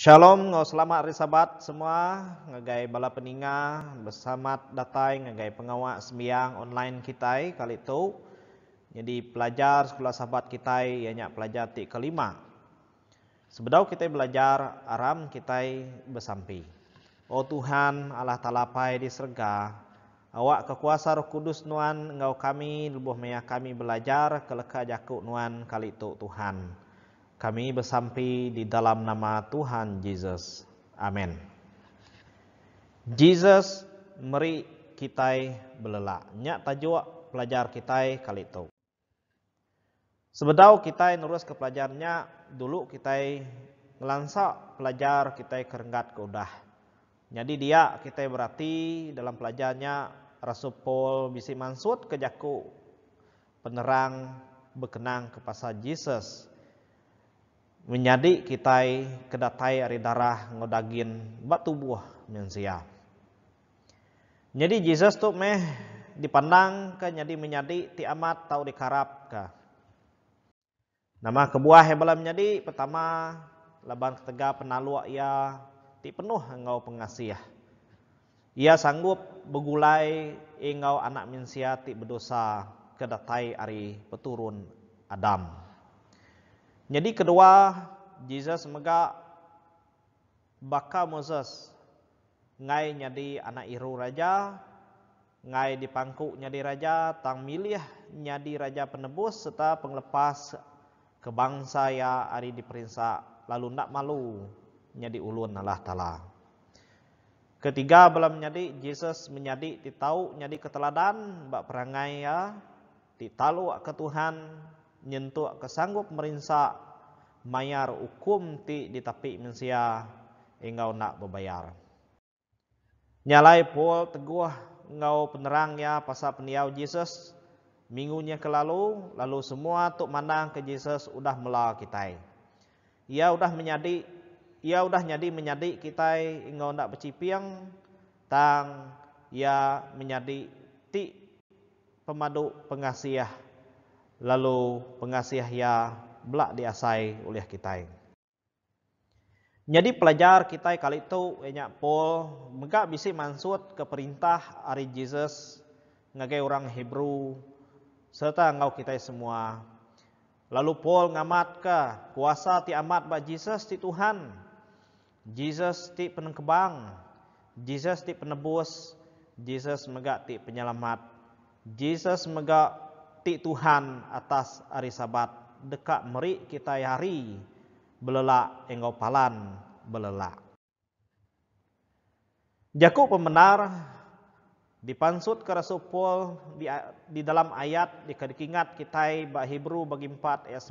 Shalom, ngau oh, selamat hari sabat semua, ngegay bala peninga, bersama datai ngegay pengawak sembiang online kita kali itu. Jadi pelajar sekolah sabat kita ianya ya pelajar tik kelima. Sebedau kita belajar aram kita bersampi. Oh Tuhan Allah talapai di serga, awak kekuasa roh kudus nuan ngau kami, lubuh meyak kami belajar keleka jakuk nuan kali itu Tuhan. Kami bersampi di dalam nama Tuhan Yesus. Amin. Jesus meri kita belelak. Nyak tajua pelajar kita kali itu. Sebedau kita nurus ke pelajarnya dulu kita ngelansa pelajar kita kerenggat ke udah. Jadi dia kita berarti dalam pelajarnya Rasul Paul bisi mansut ke jaku penerang bekenang ke pasal Jesus menjadi kita kedatai dari darah ngodagin batu buah manusia. Jadi Yesus tuh meh dipandang ke jadi menjadi ti amat tau dikarap ke. Nama kebuah hebalam menjadi pertama laban ketega penalua ia ti penuh engau pengasih. Ia sanggup begulai engau anak manusia ti berdosa kedatai ari peturun Adam. Jadi kedua, Jesus mega bakal Moses ngai nyadi anak iru raja, ngai dipangku nyadi raja, tang milih nyadi raja penebus serta penglepas ke bangsa ya ari diperinsa lalu nak malu nyadi ulun Allah Ta'ala. Ketiga belum menjadi Yesus menjadi ditau nyadi keteladan bak perangai ya ditalu ke Tuhan nyentuh kesanggup merinsa mayar hukum ti di ditapi mensia engau nak berbayar. Nyalai pol teguh engau ya pasal peniau Jesus minggunya kelalu lalu semua tuk mandang ke Jesus udah mela kita. Ia udah menyadi ia udah nyadi menyadi kita engau nak bercipiang tang ia menyadi ti pemadu pengasiah ya. lalu pengasih ya belak diasai oleh kita. Jadi pelajar kita kali itu banyak pol, mereka bisa mansut ke perintah hari Jesus ngagai orang Hebrew serta ngau kita semua. Lalu Paul ngamat ke kuasa ti amat ba Jesus ti Tuhan. Jesus ti penengkebang. Jesus ti penebus. Jesus mega ti penyelamat. Jesus mega Tik Tuhan atas hari sabat dekat meri kita hari belelak engkau palan belelak Jakub pemenar dipansut ke Rasupul di, di dalam ayat di kedikingat kita bah Hebrew bagi 4 ayat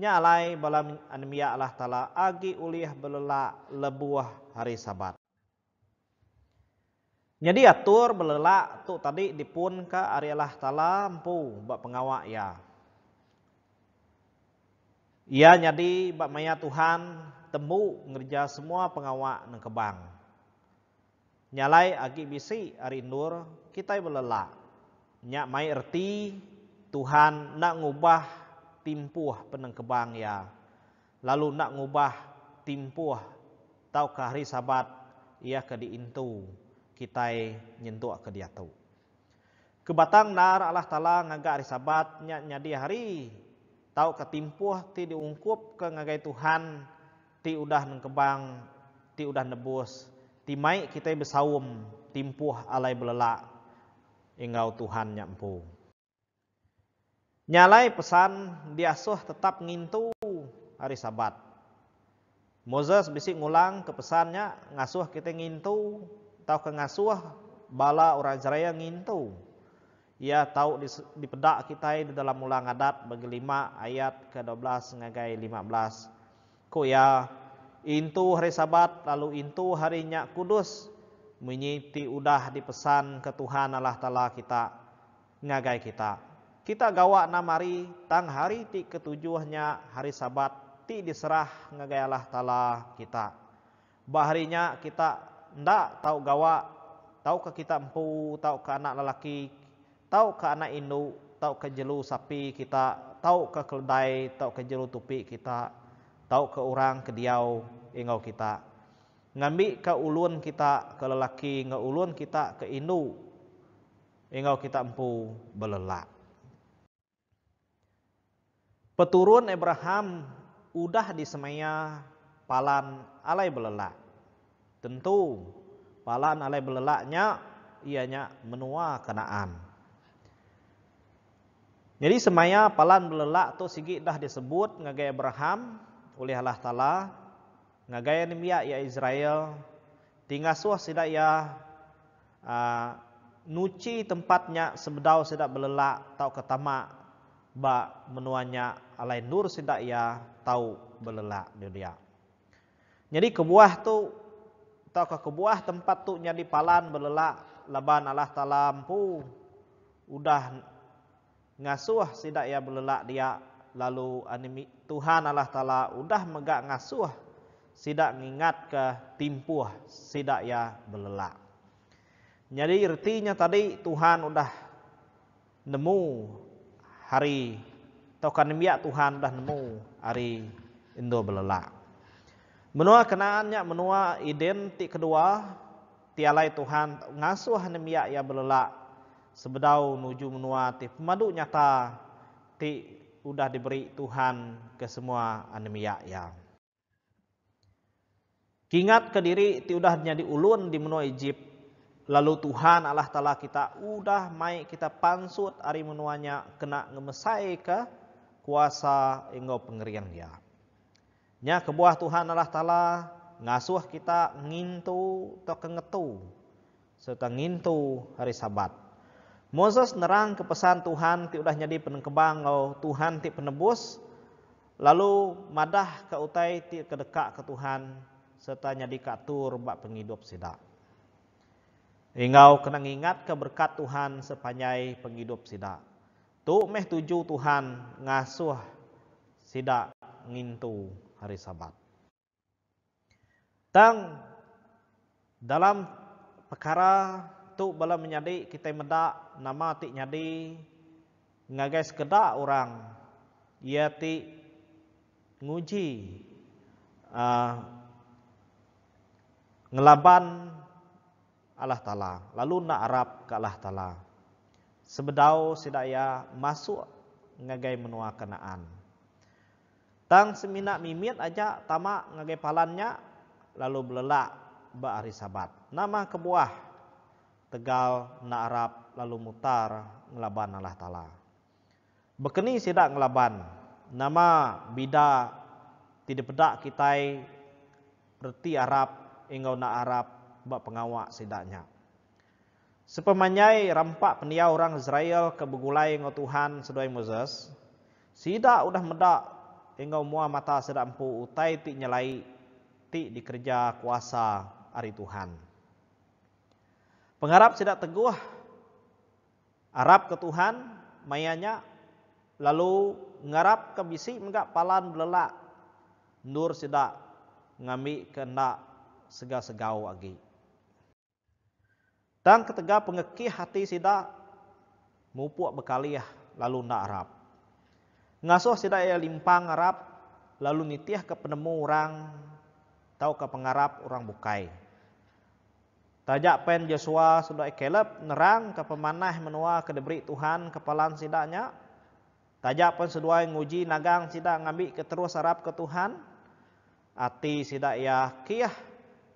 9 nyalai balam anemia Allah taala agi ulih belelak lebuah hari sabat jadi atur belelak tu tadi dipun ke arialah talampu bak pengawak ya. Ia ya, jadi bak maya Tuhan temu ngerja semua pengawak nang kebang. Nyalai agi bisi ari nur kita belelak. Nyak mai erti Tuhan nak ngubah timpuh penang kebang ya. Lalu nak ngubah timpuh tau ke hari sabat ia ke diintu kitai nyentuh ke dia tahu. Kebatang nar Allah Ta'ala ngagak hari sabat nyadi hari tahu ketimpuh ti diungkup ke ngagai Tuhan ti udah nengkebang ti udah nebus ti mai kita bersaum timpuh alai belelak ingau Tuhan nyampu nyalai pesan diasuh tetap ngintu hari sabat Moses bisik ngulang ke pesannya ngasuh kita ngintu tau ke ngasuh bala orang Israel ngintu ia tahu di, pedak kita di dalam ulang adat bagi lima ayat ke-12 ngagai 15 ku ya intu hari sabat lalu intu harinya kudus menyiti udah dipesan ke Tuhan Allah Ta'ala kita ngagai kita kita gawa namari tang hari ti ketujuhnya hari sabat ti diserah ngagai Allah Ta'ala kita baharinya kita ndak tahu gawa tahu ke kita empu tau ke anak lelaki tahu ke anak indu tahu ke jelu sapi kita tahu ke keledai tahu ke jelu tupi kita tahu ke orang ke diau ingau kita ngambi ke ulun kita ke lelaki ngeulun kita ke indu ingau kita empu belelak peturun Abraham udah disemaya palan alai belelak Tentu palan alai belelaknya ianya menua kenaan. Jadi semaya palan belelak tu sigi dah disebut ngagai Abraham oleh Allah Taala ngagai nimia ya Israel tinggal suah sida ya uh, nuci tempatnya sebedau sida belelak tau ketama ba menuanya alai nur sida ya tau belelak dia. Jadi kebuah tu atau ke kebuah tempat tu nyadi palan belelak laban Allah talampu udah ngasuh sidak ya belelak dia lalu animi Tuhan Allah taala udah megak ngasuh sidak ngingat ke timpuh sidak ya belelak jadi artinya tadi Tuhan udah nemu hari atau kan Tuhan udah nemu hari Indo belelak Menua kenaannya menua identik kedua tialai Tuhan ngasuh nemiak ya belelak sebedau menuju menua ti pemadu nyata ti udah diberi Tuhan ke semua anemia ya. Kingat ke diri ti udah jadi ulun di menua Egypt. Lalu Tuhan Allah Ta'ala kita udah mai kita pansut hari menuanya kena ngemesai ke kuasa engkau pengerian Ya. Nya kebuah Tuhan Allah Ta'ala ngasuh kita ngintu atau kengetu. Serta ngintu hari sabat. Moses nerang ke pesan Tuhan ti udah jadi penengkebang oh, Tuhan ti penebus. Lalu madah ke utai ti kedekak ke Tuhan. Serta jadi katur bak penghidup sidak. Ingau kena ingat ke berkat Tuhan sepanjai penghidup sidak. Tu meh tuju Tuhan ngasuh sidak ngintu hari Sabat. Tang dalam perkara tu bala menyadi kita mendak nama ti nyadi ngagai sekedak orang ia ti nguji uh, ngelaban Allah Ta'ala. Lalu nak Arab ke Allah Ta'ala. Sebedau sidaya masuk ngagai menua kenaan. Tang semina mimit aja tamak ngagai palannya lalu belelak ba'ari sabat. Nama kebuah Tegal na Arab lalu mutar ngelaban Allah Ta'ala. Bekeni sidak ngelaban nama bida tidak pedak kita berarti Arab ingau na Arab ba pengawak sidaknya. Sepemanyai rampak peniau orang Israel ke begulai ngau Tuhan sedoi Moses, sidak udah medak Hingga mua mata sedap empu utai ti nyelai ti dikerja kuasa ari Tuhan. Pengharap sedap teguh Arab ke Tuhan mayanya lalu ngarap ke bisi enggak palan belelak nur sedap ngami kena sega-segau lagi. Tang ketega pengeki hati sida mupuak bekaliah lalu nak harap. Ngasuh sida aya limpang ngarap lalu nitiah ke penemu orang tahu ke pengarap orang bukai. Tajak pen Joshua sudah kelep nerang ke pemanah menua ke diberi Tuhan kepalan sidanya. Tajak pen sedua nguji nagang sidak ngambil keterus harap ke Tuhan. Ati sidak ya kiah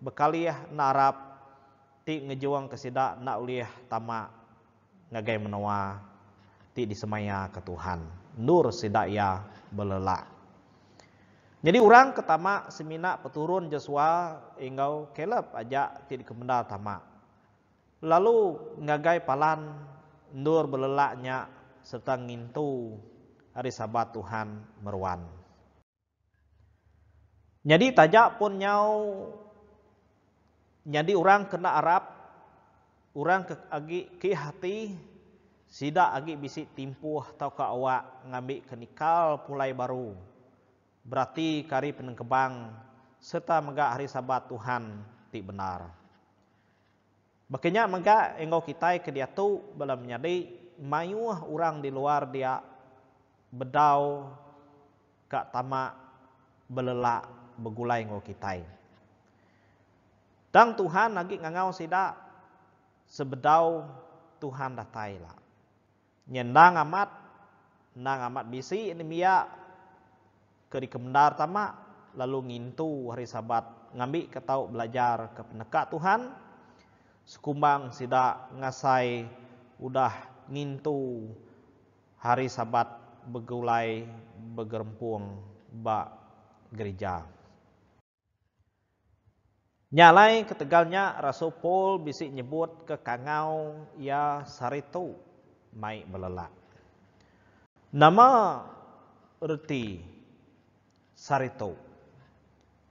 bekaliah narap ti ngejuang ke sida nak uliah tama ngagai menua ti disemaya ke Tuhan nur sidaya belelak. Jadi orang ketama semina peturun jeswa ingau kelab aja tidak kemenda tama. Lalu ngagai palan nur belelaknya serta ngintu hari sabat Tuhan meruan. Jadi tajak pun nyau jadi orang kena Arab, orang ke, agi, ke hati Sida agi bisik timpuh tau ka awak ngambil kenikal pulai baru. Berarti kari penengkebang serta mega hari sabat Tuhan ti benar. Bekenya mega engkau kita ke dia tu belum nyadi mayuh orang di luar dia bedau kak tamak belelak begulai engkau kita. Dang Tuhan lagi ngangau sida sebedau Tuhan datailah nyenang amat nang amat bisi ini mia keri kemendar tama lalu ngintu hari sabat ngambi ketau belajar ke peneka Tuhan sekumbang sida ngasai udah ngintu hari sabat begulai begerempung ba gereja. Nyalai ketegalnya Rasul Paul bisik nyebut ke kangau ya saritu Mai melelak. Nama erti sarito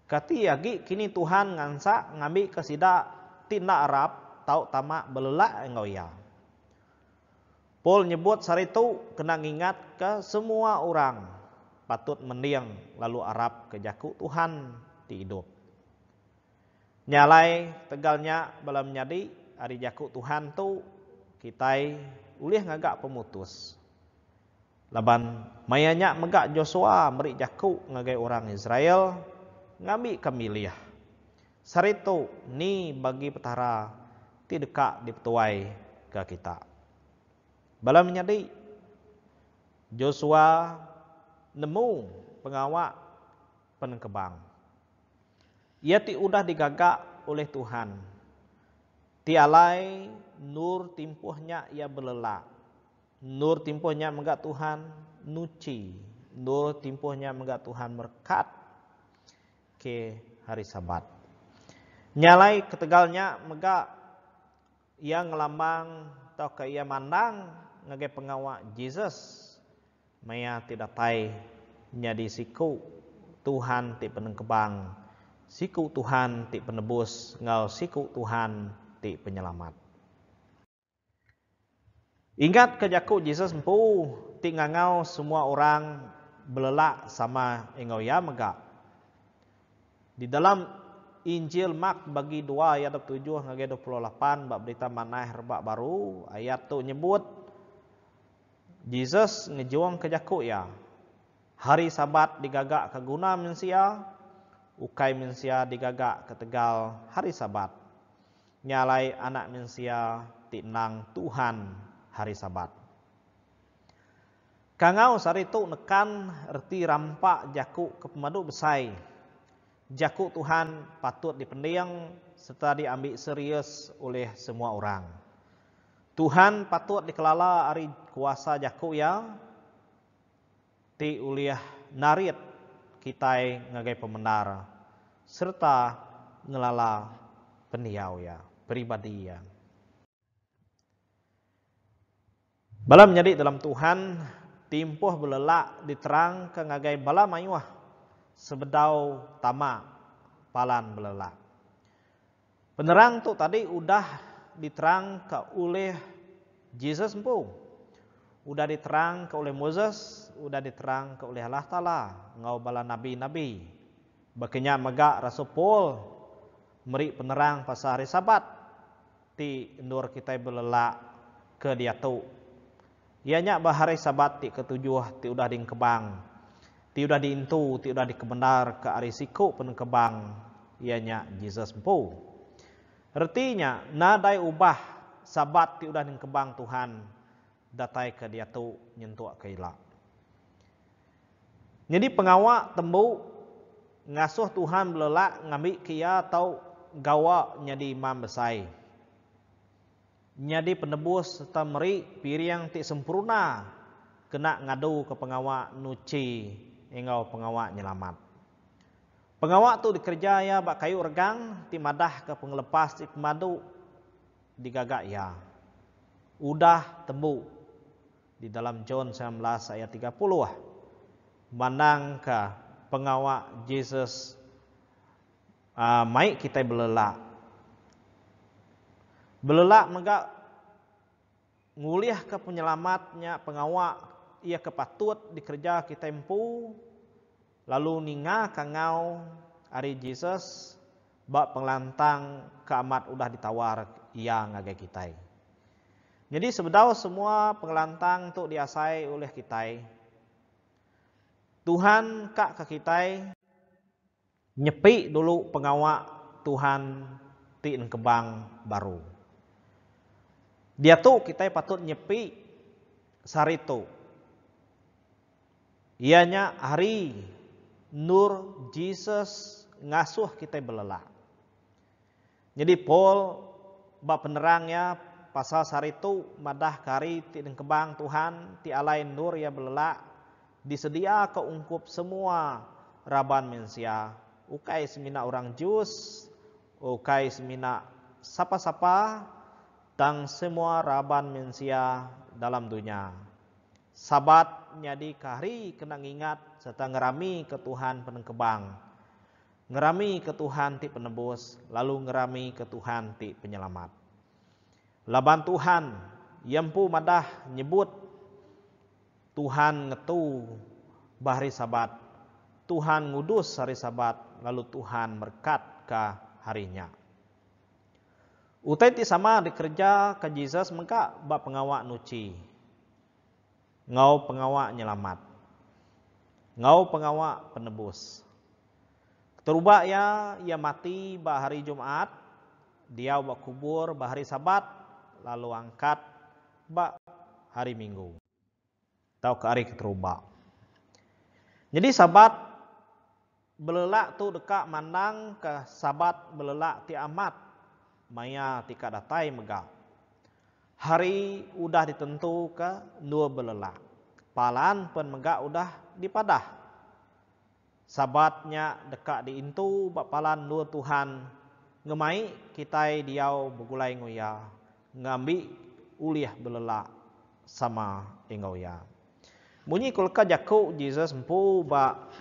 kati agi kini Tuhan ngansa ngambi kesida tina Arab tau tama belelak ya. Paul nyebut sarito kena ingat ke semua orang patut mendiang lalu Arab kejaku Tuhan ti hidup nyalai tegalnya belum nyadi hari jaku Tuhan tu kitai ulih ngagak pemutus. Laban mayanya megak Joshua meri jaku ngagai orang Israel ngambi kemiliah. Sarito ni bagi petara ti deka dipetuai ke kita. Bala menyadi Joshua nemu pengawak penengkebang. Ia ti udah digagak oleh Tuhan. Ti alai nur timpuhnya ia belelak. Nur timpuhnya menggak Tuhan nuci. Nur timpuhnya menggak Tuhan merkat ke hari sabat. Nyalai ketegalnya megak ia ngelambang atau ke ia mandang ngege pengawak Jesus maya tidak tai nyadi siku Tuhan ti penengkebang siku Tuhan ti penebus ngal siku Tuhan ti penyelamat Ingat ke Jakub Jesus mpu tingangau semua orang belelak sama engau ya mega. Di dalam Injil Mak bagi 2 ayat 27 ngage 28 bab berita manah herba baru ayat tu nyebut Jesus ngejuang ke Jakub ya. Hari Sabat digagak ke guna mensia, ukai mensia digagak ke Tegal hari Sabat. Nyalai anak mensia tinang Tuhan hari sabat. Kangau saritu nekan erti rampak jaku kepemadu besai. Jaku Tuhan patut dipendeng serta diambil serius oleh semua orang. Tuhan patut dikelala hari kuasa jaku ya ti uliah narit kita ngagai pemenar serta ngelala peniau ya pribadi ya. Bala menjadi dalam Tuhan timpuh belelak diterang ke ngagai bala mayuah sebedau tama palan belelak. Penerang tu tadi udah diterang ke oleh Jesus empu. Udah diterang ke oleh Moses, udah diterang ke oleh Allah Ta'ala. Ngau bala nabi-nabi. baginya megak Rasul Paul. Meri penerang pas hari sabat. Ti nur kita belelak ke dia tu Ianya bahari sabat ti ketujuh ti udah di kebang. Ti udah di intu, ti udah di kebenar ke arisiku pen kebang. Ianya Jesus empu. Artinya nadai ubah sabat ti udah di kebang Tuhan datai ke dia tu nyentuh ke ilah. Jadi pengawak tembu ngasuh Tuhan belelak ngambil kia atau gawa jadi imam besai nyadi penebus tamri piring ti sempurna kena ngadu ke pengawak nuci engau pengawak nyelamat pengawak tu dikerja ya bak kayu regang ti madah ke pengelepas ti pemadu digagak ya udah tembu di dalam John 19 ayat 30 ah. mandang ke pengawak Jesus uh, mai kita belelak Belelak maka nguliah ke penyelamatnya, pengawak ia kepatut dikerja kita empu lalu ninga kangau ari Jesus bak penglantang keamat udah ditawar ia ngagai kita. Jadi sebedau semua pengelantang tuh diasai oleh kita. Tuhan kak ke kita nyepi dulu pengawak Tuhan ti kebang baru. Dia tuh kita patut nyepi sarito. Ianya hari nur Jesus ngasuh kita belelah Jadi Paul bab penerangnya pasal saritu madah kari ti kebang Tuhan ti alain nur ya belelah disedia keungkup semua raban mensia ukai semina orang jus ukai semina sapa-sapa tang semua raban mensia dalam dunia. Sabat nyadi kahri kena ingat serta ngerami ke Tuhan penengkebang. Ngerami ke Tuhan ti penebus, lalu ngerami ke Tuhan ti penyelamat. Laban Tuhan yempu madah nyebut Tuhan ngetu bahari sabat. Tuhan ngudus hari sabat, lalu Tuhan berkat ke harinya. Utai ti sama dikerja ke Jesus mengka bak pengawak nuci. Ngau pengawak nyelamat. Ngau pengawak penebus. Terubah ya ia mati bah hari Jumat, dia bak kubur bah hari Sabat, lalu angkat bak hari Minggu. Tahu ke hari keterubah. Jadi Sabat belelak tu dekat mandang ke Sabat belelak ti amat maya tika datai tai Hari udah ditentu ke dua belela. Palan pun megah udah dipadah. Sabatnya dekat diintu bak palan dua Tuhan. Ngemai kita diau begulai nguya. Ngambi uliah belela sama ya. Munyi kulka jaku Jesus empu bak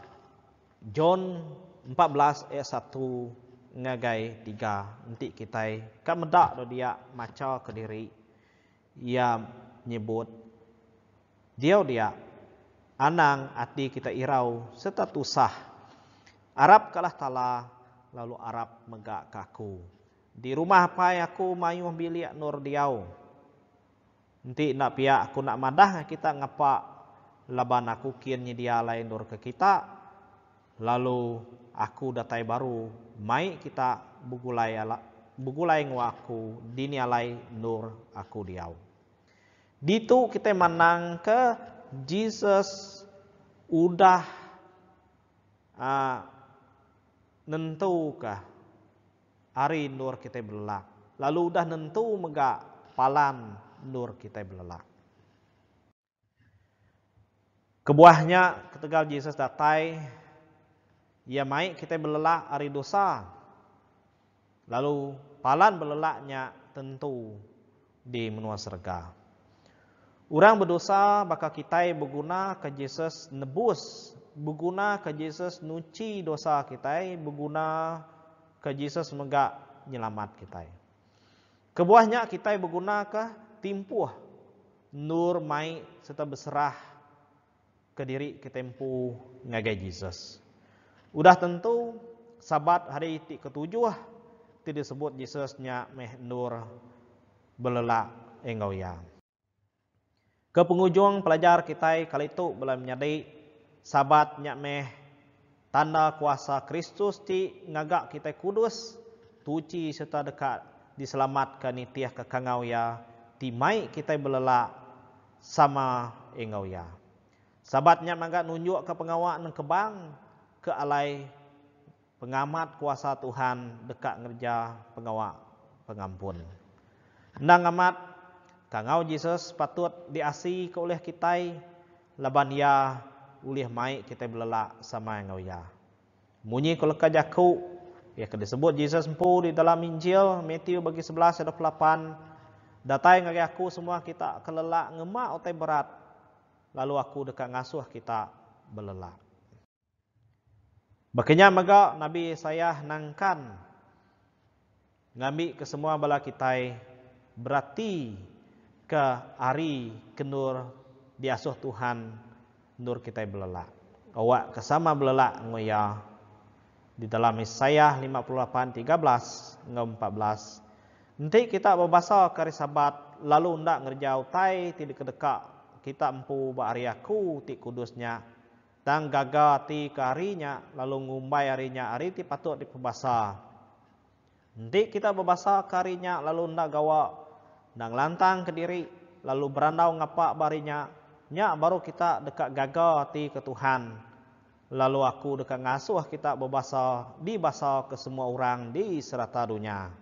John 14 ayat 1 ngagai tiga nanti kita medak do dia maca ke diri ia nyebut dia dia anang ati kita irau serta tusah Arab kalah tala lalu Arab megak kaku di rumah pai aku mayu bilik nur diau nanti nak piak aku nak madah kita ngapa laban aku kian dia lain nur ke kita lalu aku datai baru mai kita bugulai ala bugulai aku dinialai dinilai nur aku diau ditu kita menang ke Jesus udah uh, nentu ke hari nur kita belak lalu udah nentu mega palan nur kita belak kebuahnya ketegal Yesus datai ia ya, mai kita belelak hari dosa. Lalu palan belelaknya tentu di menua serga. Orang berdosa bakal kita berguna ke Yesus nebus, berguna ke Yesus nuci dosa kita, berguna ke Yesus megak nyelamat kita. Kebuahnya kita berguna ke timpuh nur mai serta berserah ke diri ketempu ngagai Yesus. Udah tentu sabat hari itik ketujuh ah, itu disebut Yesus nya mehnur belela engau ya. Ke pengujung pelajar kita kali itu belum menjadi sabat nya meh tanda kuasa Kristus ti ngagak kita kudus tuci serta dekat diselamatkan itiah ke kangau ya ti mai kita belela sama engau ya. Sabatnya mangga nunjuk ke pengawak nang kebang ke alai pengamat kuasa Tuhan dekat ngerja pengawa pengampun. Nang amat kangau Jesus patut diasi ke oleh kita laban ia ulih mai kita belelak sama ngau ia. Munyi ko leka jaku ia ke disebut Jesus mpu di dalam Injil Matthew bagi 11 ayat 8 datai ngari aku semua kita kelelak ngemak otai berat lalu aku dekat ngasuh kita belelak. Makanya maka Nabi saya nangkan ngambil ke semua bala kita berarti ke ari Kenur diasuh Tuhan nur kitai belelak. Awak kesama belelak ngoya di dalam Yesaya 58 13 14. Nanti kita berbahasa kari sabat lalu ndak ngerjau tai tidak kedekak kita empu ba ariaku ti kudusnya tang gagati ti lalu ngumbai arinya hari ti patut di pembasa nanti kita berbasa karinya lalu ndak gawa nang lantang ke diri lalu berandau ngapa barinya nya baru kita dekat gagati ti ke Tuhan lalu aku dekat ngasuh kita di dibahasa ke semua orang di serata dunia.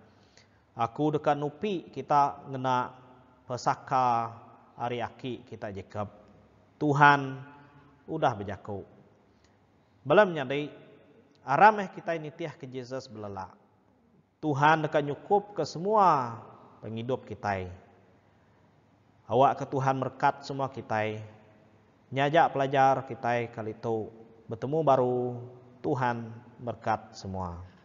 Aku dekat nupi kita ngena pesaka ari aki kita jekap Tuhan udah bejaku. Belum nyari arameh kita ini tiah ke Jesus belala. Tuhan dekat nyukup ke semua penghidup kita. Awak ke Tuhan merkat semua kita. Nyajak pelajar kita kali itu. Bertemu baru Tuhan berkat semua.